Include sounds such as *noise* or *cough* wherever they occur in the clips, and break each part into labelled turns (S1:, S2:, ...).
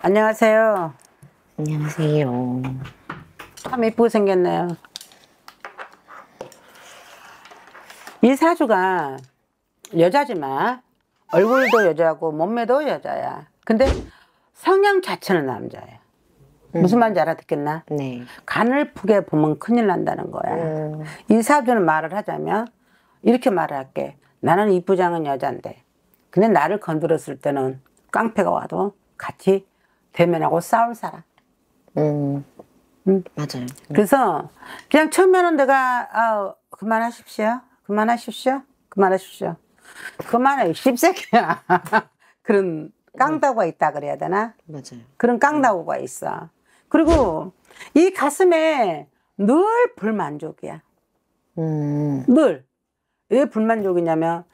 S1: 안녕하세요. 안녕하세요. 참 예쁘게 생겼네요. 이 사주가 여자지만 얼굴도 여자고 몸매도 여자야. 근데 성향 자체는 남자야. 음. 무슨 말인지 알아듣겠나? 네. 가늘프게 보면 큰일 난다는 거야. 음. 이 사주는 말을 하자면 이렇게 말을 할게. 나는 이쁘장은 여잔데. 근데 나를 건드렸을 때는 깡패가 와도 같이 대면하고 싸울 사람. 음. 음. 맞아요. 그래서 그냥 처음에는 내가 아, 그만하십시오. 그만하십시오. 그만하십시오. 그만해. 십새끼야. *laughs* 그런 깡다구가 있다 그래야 되나? 맞아요. 그런 음. 깡다구가 있어. 그리고 이 가슴에 늘 불만족이야. 음. 늘. 왜 불만족이냐면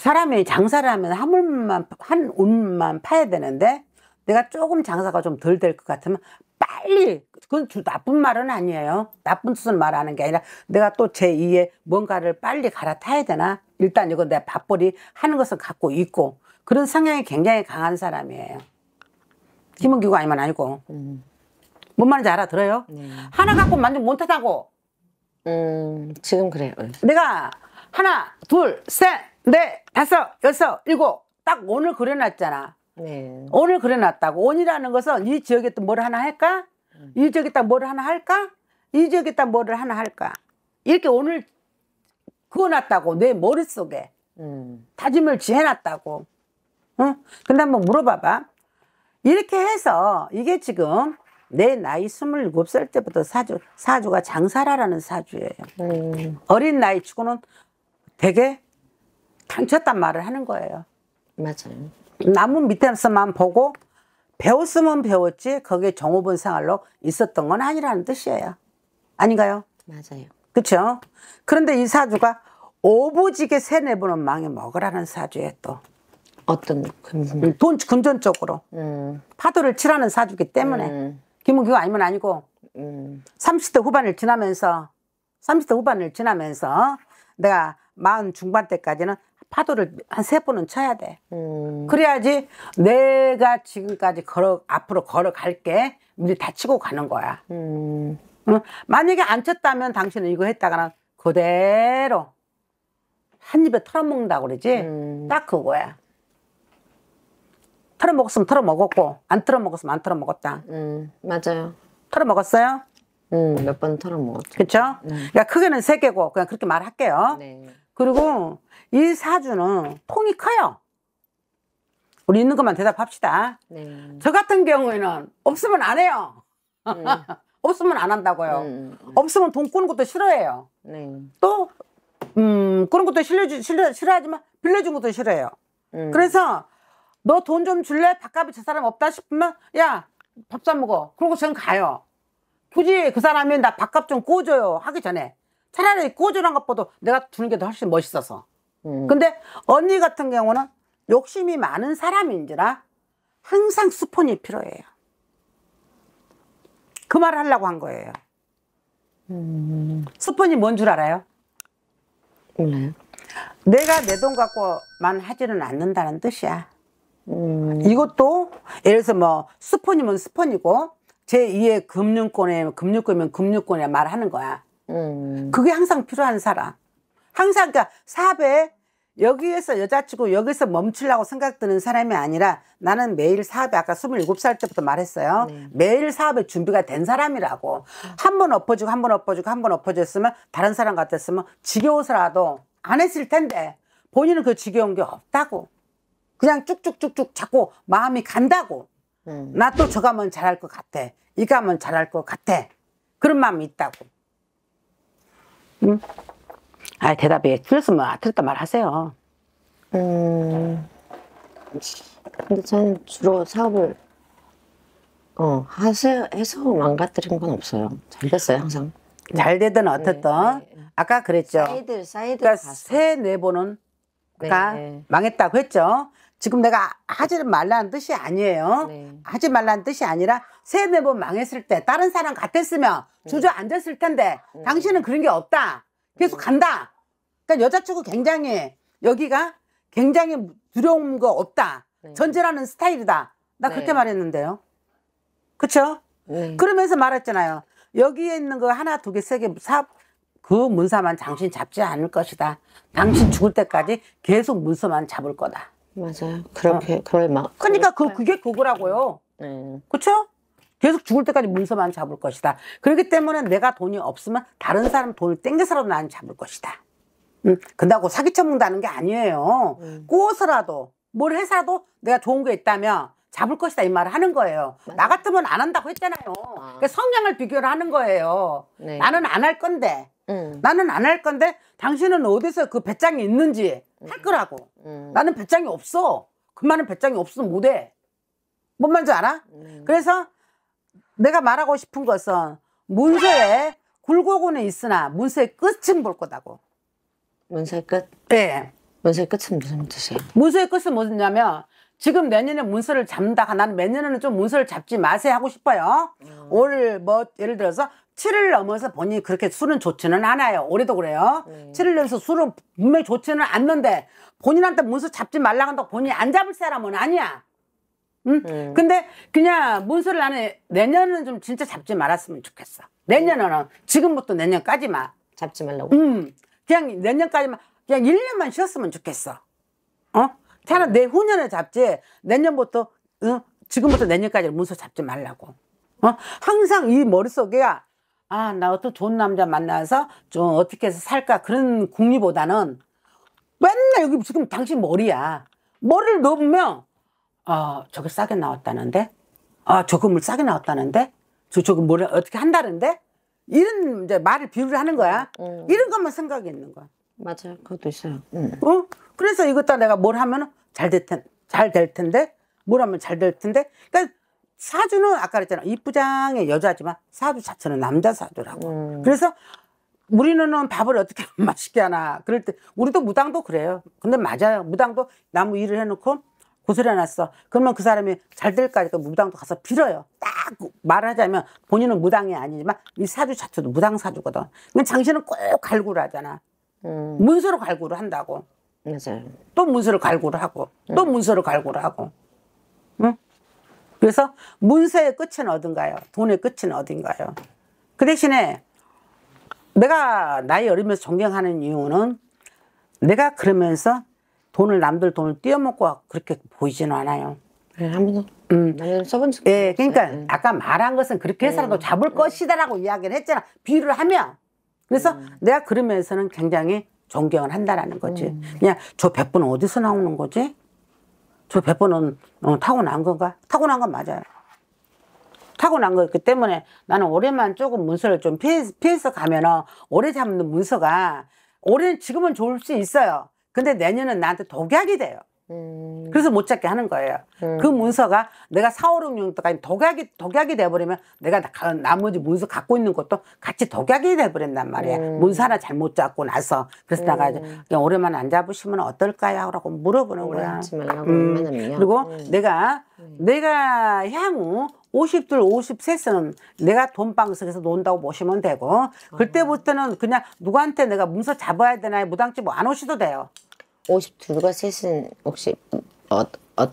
S1: 사람이 장사를 하면 한 물만 한 운만 파야 되는데 내가 조금 장사가 좀 덜 될 것 같으면 빨리 그건 나쁜 말은 아니에요 나쁜 뜻을 말하는 게 아니라 내가 또 제2의 뭔가를 빨리 갈아타야 되나 일단 이건내 밥벌이 하는 것을 갖고 있고 그런 성향이 굉장히 강한 사람이에요 김은기고 아니면 아니고 음. 뭔 말인지 알아들어요? 네. 하나 갖고 만족 못하다고 음 지금 그래요 네. 내가 하나 둘 셋 넷 다섯 여섯 일곱 딱 오늘 그려놨잖아 네. 오늘 그려놨다고. 온이라는 것은 이 지역에 또 뭘 하나 할까? 음. 이 지역에 딱뭘 하나 할까? 이 지역에 딱 뭐를 하나 할까? 이렇게 오늘 그어놨다고 내 머릿속에 음. 다짐을 지해놨다고. 응? 근데 한번 물어봐봐. 이렇게 해서 이게 지금 내 나이 스물살 때부터 사주, 사주가 장사라라는 사주예요. 음. 어린 나이 치고는 되게 당쳤단 말을 하는 거예요. 맞아요. 나무 밑에서만 보고 배웠으면 배웠지 거기에 정오분 생활로 있었던 건 아니라는 뜻이에요. 아닌가요? 맞아요. 그렇죠? 그런데 이 사주가 오부지게 세내보는 망에 먹으라는 사주에 또 어떤 금전? 음, 돈 금전적으로 음. 파도를 치라는 사주기 때문에 음. 김은규가 아니면 아니고 음. 30대 후반을 지나면서 30대 후반을 지나면서 내가 마흔 중반 때까지는 파도를 한 세 번은 쳐야 돼. 음. 그래야지 내가 지금까지 걸어 앞으로 걸어갈게 미리 다치고 가는 거야. 음. 응? 어? 만약에 안 쳤다면 당신은 이거 했다가는 그대로 한 입에 털어먹는다 그러지. 음. 딱 그거야. 털어먹었으면 털어먹었고 안 털어먹었으면 안 털어먹었다. 음, 맞아요. 털어먹었어요? 음, 몇 번 털어먹었죠. 그쵸 음. 그러니까 크게는 세 개고 그냥 그렇게 말할게요. 네. 그리고 이 사주는 통이 커요. 우리 있는 것만 대답합시다. 네. 저 같은 경우에는 없으면 안 해요. 네. *laughs* 없으면 안 한다고요. 음, 음, 음. 없으면 돈 꾸는 것도 싫어해요. 네. 또, 음, 그런 것도 싫어주, 싫어, 싫어하지만 빌려준 것도 싫어해요. 음. 그래서 너 돈 좀 줄래? 밥값이 저 사람 없다 싶으면 야, 밥 사 먹어. 그러고 전 가요. 굳이 그 사람이 나 밥값 좀 꼬줘요. 하기 전에. 차라리 꼬졸한 것보다 내가 두는 게 더 훨씬 멋있어서. 음. 근데 언니 같은 경우는 욕심이 많은 사람인지라 항상 스폰이 필요해요. 그 말을 하려고 한 거예요. 음. 수폰이 뭔 줄 알아요? 몰라요. 내가 내 돈 갖고만 하지는 않는다는 뜻이야. 음. 이것도 예를 들어서 뭐 스폰이면 스폰이고 제2의 금융권에 금융권이면 금융권에 말하는 거야. 음. 그게 항상 필요한 사람. 항상 그러니까 사업에 여기에서 여자치고 여기서 멈추려고 생각드는 사람이 아니라 나는 매일 사업에 아까 27살 때부터 말했어요. 네. 매일 사업에 준비가 된 사람이라고. 한 번 엎어지고 한 번 엎어지고 한 번 엎어졌으면 다른 사람 같았으면 지겨워서라도 안 했을 텐데 본인은 그 지겨운 게 없다고. 그냥 쭉쭉쭉쭉 자꾸 마음이 간다고. 음. 나또 저 가면 잘할 것 같아. 이 가면 잘할 것 같아. 그런 마음이 있다고. 응? 아 대답이 줄였으면 들었다 말하세요. 음. 근데 저는 주로 사업을 어 하세 해서 망가뜨린 건 없어요. 잘 됐어요 항상. 잘 되든 네, 어쨌든 네, 네. 아까 그랬죠. 사이드 사이드. 그러니까 세네 번은 가 네, 네. 망했다고 했죠. 지금 내가 하지 말라는 뜻이 아니에요. 네. 하지 말라는 뜻이 아니라 세네 번 망했을 때 다른 사람 같았으면 네. 주저앉았을 텐데 네. 당신은 그런 게 없다. 계속 네. 간다. 그러니까 여자 친구 굉장히 여기가 굉장히 두려운 거 없다. 네. 전제라는 스타일이다. 나 그렇게 네. 말했는데요. 그렇죠? 그러면서 말했잖아요. 여기에 있는 거 하나, 두 개, 세 개, 사, 그 문서만 당신 잡지 않을 것이다. 당신 죽을 때까지 계속 문서만 잡을 거다. 맞아요. 그렇게 어. 그럴 막. 그러니까 그 그게 그거라고요. 네. 그렇죠? 계속 죽을 때까지 문서만 잡을 것이다. 그렇기 때문에 내가 돈이 없으면 다른 사람 돈을 땡겨서라도 나는 잡을 것이다. 응. 그다고 사기 쳐먹는다는 게 아니에요. 음. 어서라도뭘 해서라도 내가 좋은 게 있다면 잡을 것이다 이 말을 하는 거예요. 맞아. 나 같으면 안 한다고 했잖아요. 아. 그러니까 성향을 비교를 하는 거예요. 네. 나는 안 할 건데 음. 나는 안 할 건데 당신은 어디서 그 배짱이 있는지 할 거라고. 음. 나는 배짱이 없어. 그만은 배짱이 없으면 못해. 뭔 말인지 알아? 음. 그래서 내가 말하고 싶은 것은 문서에 굴곡은 있으나 문서의 끝은 볼 거다고. 문서의 끝? 네. 문서의 끝은 무슨 뜻이에요? 문서의 끝은 뭐냐면 지금 내년에 문서를 잡는다. 나는 내년에는 좀 문서를 잡지 마세요 하고 싶어요. 음. 올뭐 예를 들어서 7을 넘어서 본인이 그렇게 술은 좋지는 않아요. 올해도 그래요. 음. 7을 넘어서 술은 분명히 좋지는 않는데 본인한테 문서 잡지 말라고 한다고 본인이 안 잡을 사람은 아니야. 응? 음. 근데 그냥 문서를 나는 내년은 좀 진짜 잡지 말았으면 좋겠어. 내년에는 음. 지금부터 내년까지만 잡지 말라고. 음. 그냥 내년까지만 그냥 1년만 쉬었으면 좋겠어. 어? 차라리 내후년에 잡지 내년부터 응? 지금부터 내년까지 문서 잡지 말라고. 어? 항상 이 머릿속에가 아, 나 어떤 좋은 남자 만나서 좀 어떻게 해서 살까 그런 궁리보다는 맨날 여기 지금 당신 머리야. 머리를 넣으면 아, 저게 싸게 나왔다는데? 아, 저 건물 싸게 나왔다는데? 저 저거 뭐 어떻게 한다는데? 이런 이제 말을 비유를 하는 거야. 음. 이런 것만 생각이 있는 거야. 맞아요. 그것도 있어요. 음. 어? 그래서 이것도 내가 뭘 하면 잘될 텐, 잘 될 텐데, 뭘 하면 잘 될 텐데. 그러니까 사주는 아까 그랬잖아 이쁘장의 여자지만 사주 자체는 남자 사주라고 음. 그래서 우리는 밥을 어떻게 *laughs* 맛있게 하나 그럴 때 우리도 무당도 그래요 근데 맞아요 무당도 나무 일을 해놓고 고소해놨어 그러면 그 사람이 잘 될까 니까 무당도 가서 빌어요 딱 말하자면 본인은 무당이 아니지만 이 사주 자체도 무당 사주거든 그러니까 당신은 꼭 갈구를 하잖아 음. 문서로 갈구를 한다고 맞아요. 또 문서를 갈구를 하고 또 음. 문서를 갈구를 하고 그래서 문서의 끝은 어딘가요? 돈의 끝은 어딘가요? 그 대신에 내가 나이 어리면서 존경하는 이유는 내가 그러면서 돈을 남들 돈을 떼어먹고 그렇게 보이지는 않아요. 네, 한번 음. 나는 써본 적 예, 그러니까 네. 아까 말한 것은 그렇게 해서라도 네. 잡을 네. 것이다라고 이야기를 했잖아. 비유를 하면. 그래서 음. 내가 그러면서는 굉장히 존경을 한다라는 거지. 음. 그냥 저 배포는 어디서 나오는 거지? 저 배포는 어, 타고난 건가? 타고난 건 맞아요. 타고난 거기 때문에 나는 올해만 조금 문서를 좀 피해, 피해서 가면은 올해 잡는 문서가 올해는 지금은 좋을 수 있어요. 근데 내년은 나한테 독약이 돼요. 음. 그래서 못 찾게 하는 거예요. 음. 그 문서가 내가 4, 5, 6, 6도까지 독약이, 독약이 돼버리면 내가 나, 나머지 문서 갖고 있는 것도 같이 독약이 돼버린단 말이야. 음. 문서 하나 잘못 잡고 나서. 그래서 음. 내가 그냥 오랜만에 안 잡으시면 어떨까요? 라고 물어보는 거야. 음. 그리고 음. 내가, 내가 향후 50둘 53세는 내가 돈방석에서 논다고 보시면 되고 그때부터는 그냥 누구한테 내가 문서 잡아야 되나 무당집 안 오셔도 돼요. 52가 셋은 혹시 어, 어,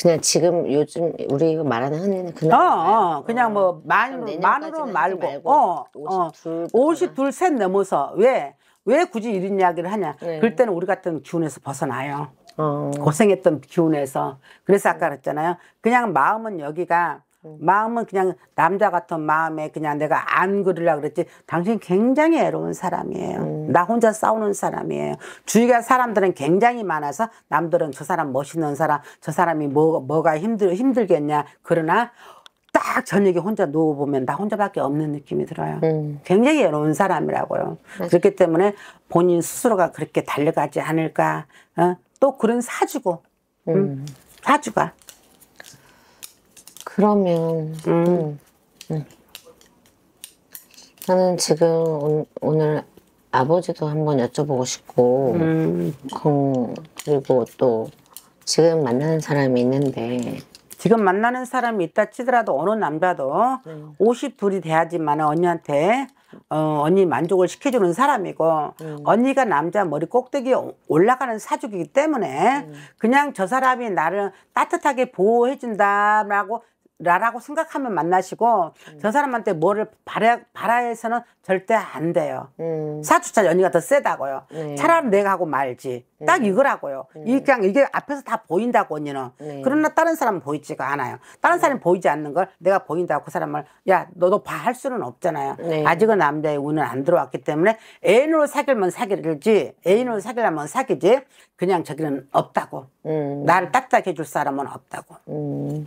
S1: 그냥 지금 요즘 우리 말하는 흔히는 그냥 어, 어, 어, 그냥 뭐 만으로, 만으로 말고, 말고 어, 52, 어. 52, 셋 넘어서 왜? 왜 굳이 이런 이야기를 하냐? 네. 그럴 때는 우리 같은 기운에서 벗어나요. 어. 고생했던 기운에서. 그래서 아까 그랬잖아요. 그냥 마음은 여기가 마음은 그냥 남자 같은 마음에 그냥 내가 안 그러려 그랬지 당신 굉장히 외로운 사람이에요. 음. 나 혼자 싸우는 사람이에요. 주위가 사람들은 굉장히 많아서 남들은 저 사람 멋있는 사람, 저 사람이 뭐 뭐가 힘들 힘들겠냐. 그러나 딱 저녁에 혼자 누워 보면 나 혼자밖에 없는 느낌이 들어요. 음. 굉장히 외로운 사람이라고요. 맞아. 그렇기 때문에 본인 스스로가 그렇게 달려가지 않을까. 어? 또 그런 사주고 음. 음. 사주가 그러면 음. 음. 나는 네. 지금 오, 오늘 아버지도 한번 여쭤보고 싶고 음. 그, 리고또 지금 만나는 사람이 있는데 지금 만나는 사람이 있다 치더라도 어느 남자도 음. 52이 돼야지만 언니한테 어, 언니 만족을 시켜주는 사람이고 음. 언니가 남자 머리 꼭대기 올라가는 사주기 때문에 음. 그냥 저 사람이 나를 따뜻하게 보호해준다라고 라라고 생각하면 만나시고 음. 저 사람한테 뭐를 바라 바라해서는 절대 안 돼요. 음. 사주차 연이가 더 세다고요. 네. 차라리 내가 하고 말지. 네. 딱 음. 이거라고요. 네. 이 그냥 이게 앞에서 다 보인다고 언니는. 그러나 다른 사람은 보이지가 않아요. 다른 사람이 보이지 않는 걸 내가 보인다고 그 사람을 야 너도 봐 할 수는 없잖아요. 네. 아직은 남자의 운은 안 들어왔기 때문에 애인으로 사귈면 사귈지 애인으로 사귈려면사귈지 그냥 저기는 없다고. 음. 나를 딱딱해 줄 사람은 없다고. 음.